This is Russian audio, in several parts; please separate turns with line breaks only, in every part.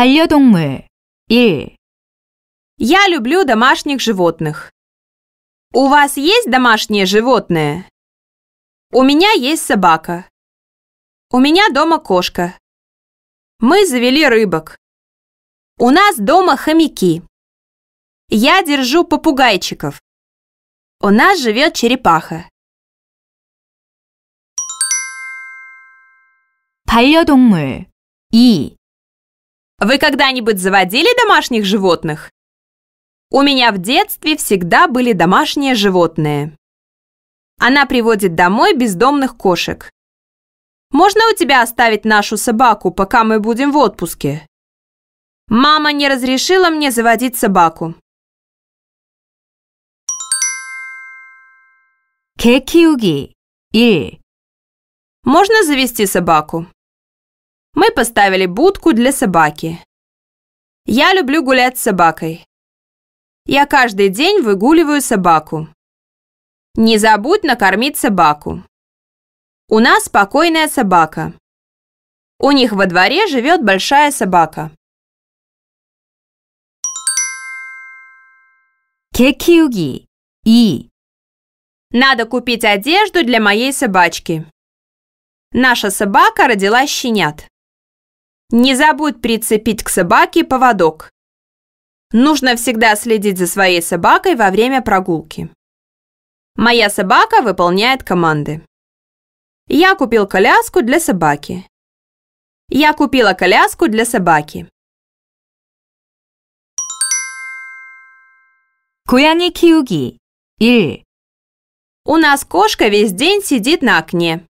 반려동물 1. Я люблю домашних животных. У вас есть домашние животные? У меня есть собака. У меня дома кошка. Мы завели рыбок. У нас дома хомяки. Я держу попугайчиков. У нас живет черепаха. 반려동물 2. Вы когда-нибудь заводили домашних животных? У меня в детстве всегда были домашние животные. Она приводит домой бездомных кошек. Можно у тебя оставить нашу собаку, пока мы будем в отпуске? Мама не разрешила мне заводить собаку. Кекиуги, 1. Можно завести собаку? Мы поставили будку для собаки. Я люблю гулять с собакой. Я каждый день выгуливаю собаку. Не забудь накормить собаку. У нас спокойная собака. У них во дворе живет большая собака. 毛球技 И. Надо купить одежду для моей собачки. Наша собака родила щенят. Не забудь прицепить к собаке поводок. Нужно всегда следить за своей собакой во время прогулки. Моя собака выполняет команды. Я купил коляску для собаки. Я купила коляску для собаки. 고양이 киуги. 1. У нас кошка весь день сидит на окне.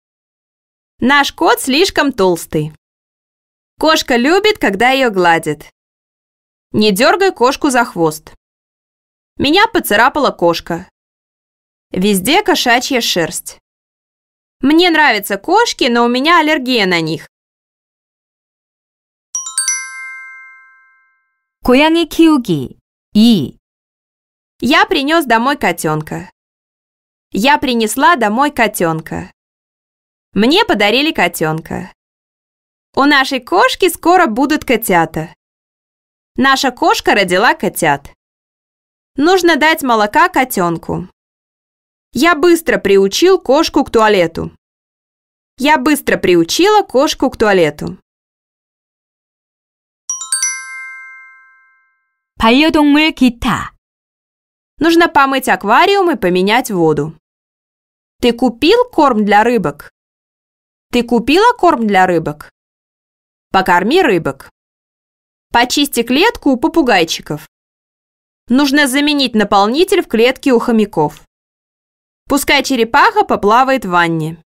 Наш кот слишком толстый. Кошка любит, когда ее гладят. Не дергай кошку за хвост. Меня поцарапала кошка. Везде кошачья шерсть. Мне нравятся кошки, но у меня аллергия на них. 고양이 키우기 2. Я принес домой котенка. Я принесла домой котенка. Мне подарили котенка. У нашей кошки скоро будут котята. Наша кошка родила котят. Нужно дать молока котенку. Я быстро приучил кошку к туалету. Я быстро приучила кошку к туалету. 반려동물 기타. Нужно помыть аквариум и поменять воду. Ты купил корм для рыбок? Ты купила корм для рыбок? Покорми рыбок. Почисти клетку у попугайчиков. Нужно заменить наполнитель в клетке у хомяков. Пускай черепаха поплавает в ванне.